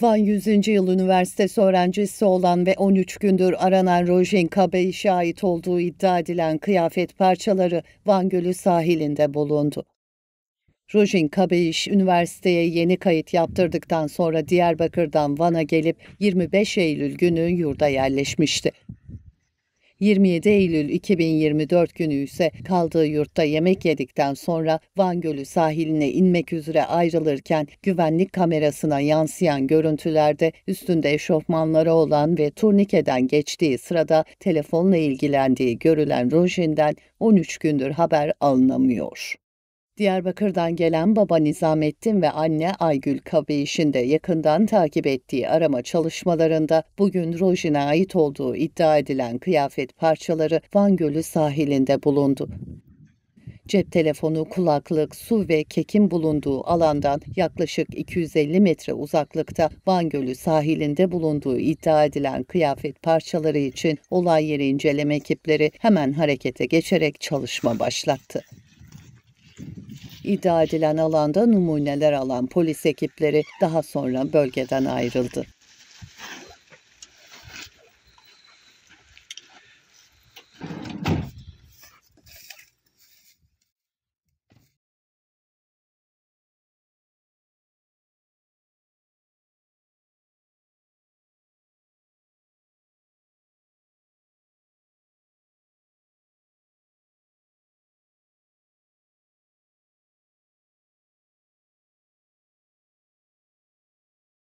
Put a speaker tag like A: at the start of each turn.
A: Van 100. Yıl Üniversitesi öğrencisi olan ve 13 gündür aranan Rojin Kabeyiş'e ait olduğu iddia edilen kıyafet parçaları Van Gölü sahilinde bulundu. Rojin Kabeyiş üniversiteye yeni kayıt yaptırdıktan sonra Diyarbakır'dan Van'a gelip 25 Eylül günü yurda yerleşmişti. 27 Eylül 2024 günü ise kaldığı yurtta yemek yedikten sonra Van Gölü sahiline inmek üzere ayrılırken güvenlik kamerasına yansıyan görüntülerde üstünde eşofmanları olan ve turnikeden geçtiği sırada telefonla ilgilendiği görülen Rojin'den 13 gündür haber alınamıyor. Diyarbakır'dan gelen baba Nizamettin ve anne Aygül Kabeyiş'in de yakından takip ettiği arama çalışmalarında bugün Rojin'e ait olduğu iddia edilen kıyafet parçaları Van Gölü sahilinde bulundu. Cep telefonu, kulaklık, su ve kekin bulunduğu alandan yaklaşık 250 metre uzaklıkta Van Gölü sahilinde bulunduğu iddia edilen kıyafet parçaları için olay yeri inceleme ekipleri hemen harekete geçerek çalışma başlattı. İddia edilen alanda numuneler alan polis ekipleri daha sonra bölgeden ayrıldı.